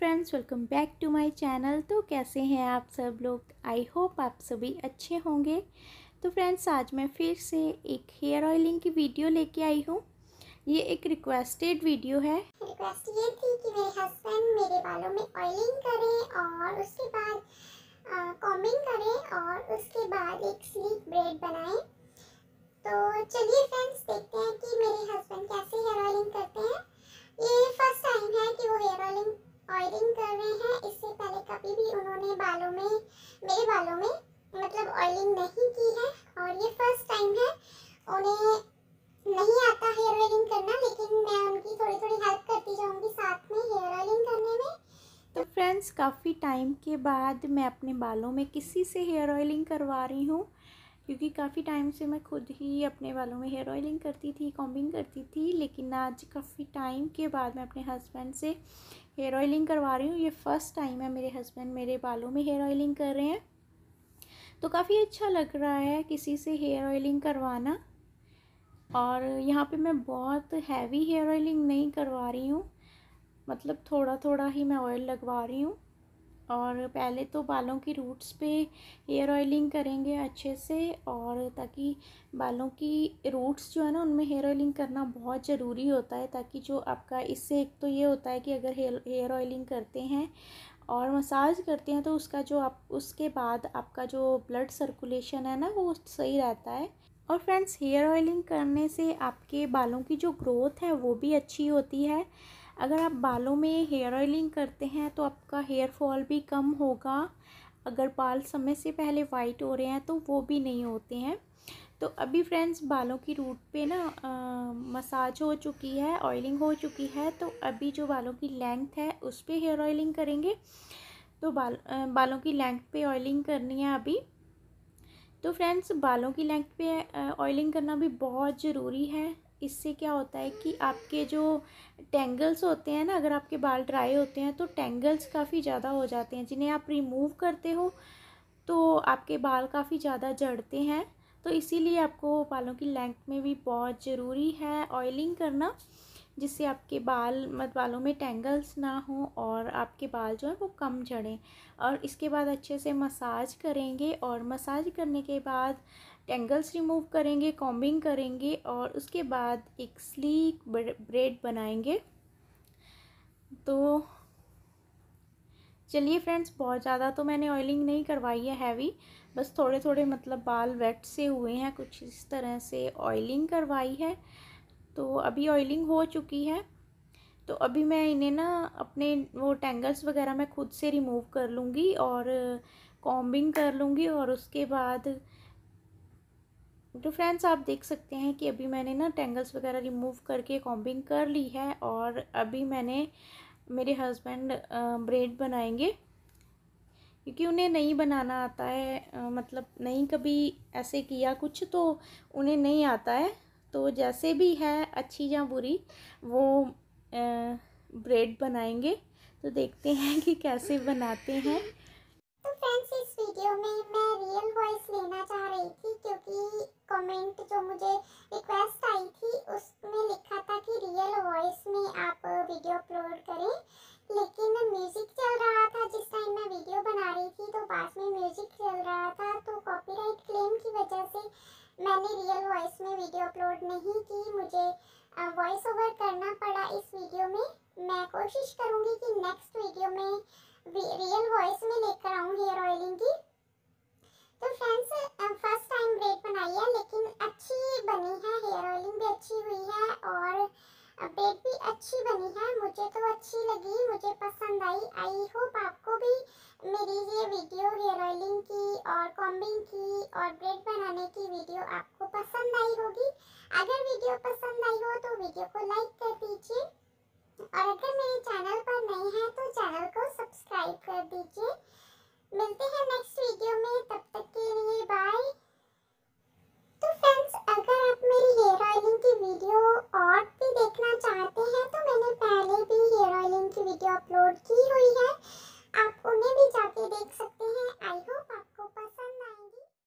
friends welcome back to my channel तो कैसे हैं आप सब लोग आई होप आप सभी अच्छे होंगे तो फ्रेंड्स आज मैं फिर से एक हेयर ऑयलिंग की वीडियो लेके आई हूँ ये एक रिक्वेस्टेड वीडियो है रिक्वेस्ट ये थी कि मेरे हस्बैंड मेरे बालों में ऑयलिंग करें और उसके बाद कॉमिंग करें और उसके बाद एक स्लीक ब्रेड बनाएं तो चलिए फ्रेंड्स देखते हैं कि मेरे हस्बैंड कैसे हेयर ऑयलिंग करते हैं की है और ये फर्स्ट टाइम है उन्हें नहीं आता हेयर ऑयलिंग करना लेकिन मैं उनकी थोड़ी थोड़ी हेल्प करती जाऊँगी साथ में हेयर ऑयलिंग करने में तो फ्रेंड्स काफ़ी टाइम के बाद मैं अपने बालों में किसी से हेयर ऑयलिंग करवा रही हूँ क्योंकि काफ़ी टाइम से मैं खुद ही अपने बालों में हेयर ऑयलिंग करती थी कॉम्बिंग करती थी लेकिन आज काफ़ी टाइम के बाद मैं अपने हस्बैंड से हेयर ऑयलिंग करवा रही हूँ ये फ़र्स्ट टाइम है मेरे हस्बैंड मेरे बालों में हेयर ऑयलिंग कर रहे हैं तो काफ़ी अच्छा लग रहा है किसी से हेयर ऑयलिंग करवाना और यहाँ पे मैं बहुत हैवी हेयर ऑयलिंग नहीं करवा रही हूँ मतलब थोड़ा थोड़ा ही मैं ऑयल लगवा रही हूँ और पहले तो बालों की रूट्स पे हेयर ऑयलिंग करेंगे अच्छे से और ताकि बालों की रूट्स जो है ना उनमें हेयर ऑयलिंग करना बहुत ज़रूरी होता है ताकि जो आपका इससे एक तो ये होता है कि अगर हेयर हेयर ऑयलिंग करते हैं और मसाज करते हैं तो उसका जो आप उसके बाद आपका जो ब्लड सर्कुलेशन है ना वो सही रहता है और फ्रेंड्स हेयर ऑयलिंग करने से आपके बालों की जो ग्रोथ है वो भी अच्छी होती है अगर आप बालों में हेयर ऑयलिंग करते हैं तो आपका हेयर फॉल भी कम होगा अगर बाल समय से पहले वाइट हो रहे हैं तो वो भी नहीं होते हैं तो अभी फ्रेंड्स बालों की रूट पे ना मसाज हो चुकी है ऑयलिंग हो चुकी है तो अभी जो बालों की लेंथ है उस पर हेयर ऑयलिंग करेंगे तो बाल आ, बालों की लेंथ पे ऑयलिंग करनी है अभी तो फ्रेंड्स बालों की लेंथ पे ऑयलिंग करना भी बहुत ज़रूरी है इससे क्या होता है कि आपके जो टेंगल्स होते हैं ना अगर आपके बाल ड्राई होते हैं तो टेंगल्स काफ़ी ज़्यादा हो जाते हैं जिन्हें आप रिमूव करते हो तो आपके बाल काफ़ी ज़्यादा जड़ते हैं तो इसीलिए आपको बालों की लेंथ में भी बहुत ज़रूरी है ऑयलिंग करना जिससे आपके बाल मत बालों में टेंगल्स ना हो और आपके बाल जो है वो कम झड़ें और इसके बाद अच्छे से मसाज करेंगे और मसाज करने के बाद टेंगल्स रिमूव करेंगे कॉम्बिंग करेंगे और उसके बाद एक स्लीक ब्रेड बनाएंगे तो चलिए फ्रेंड्स बहुत ज़्यादा तो मैंने ऑयलिंग नहीं करवाई है हैवी बस थोड़े थोड़े मतलब बाल वेट से हुए हैं कुछ इस तरह से ऑयलिंग करवाई है तो अभी ऑयलिंग हो चुकी है तो अभी मैं इन्हें ना अपने वो टेंगल्स वगैरह मैं खुद से रिमूव कर लूँगी और कॉम्बिंग कर लूँगी और उसके बाद तो फ्रेंड्स आप देख सकते हैं कि अभी मैंने ना टेंगल्स वगैरह रिमूव करके कॉम्बिंग कर ली है और अभी मैंने मेरे हस्बैंड ब्रेड बनाएंगे क्योंकि उन्हें नहीं बनाना आता है मतलब नहीं कभी ऐसे किया कुछ तो उन्हें नहीं आता है तो जैसे भी है अच्छी या बुरी वो ब्रेड बनाएंगे तो देखते हैं कि कैसे बनाते हैं वीडियो में मैं रियल वॉइस लेना चाह रही थी क्योंकि कमेंट जो मुझे रिक्वेस्ट आई थी उसमें लिखा था कि रियल वॉइस में आप वीडियो अपलोड करें लेकिन म्यूज़िक चल रहा था जिस टाइम मैं वीडियो बना रही थी तो पास में म्यूज़िक चल रहा था तो कॉपीराइट क्लेम की वजह से मैंने रियल वॉइस में वीडियो अपलोड नहीं की मुझे वॉइस ओवर करना पड़ा इस वीडियो में मैं कोशिश करूँगी कि नेक्स्ट वीडियो में रियल वॉइस में लेकर आऊँ हेयर ऑयलिंग की तो फ्रेंड्स फर्स्ट टाइम ब्रेड बनाई है लेकिन अच्छी बनी है हेयर ऑयलिंग भी अच्छी हुई है और ब्रेड भी अच्छी बनी है मुझे तो अच्छी लगी मुझे पसंद आई आई होप आपको भी मेरी ये वीडियो हेयर ऑयलिंग की और कॉम्बिंग की और ब्रेड बनाने की वीडियो आपको पसंद आई होगी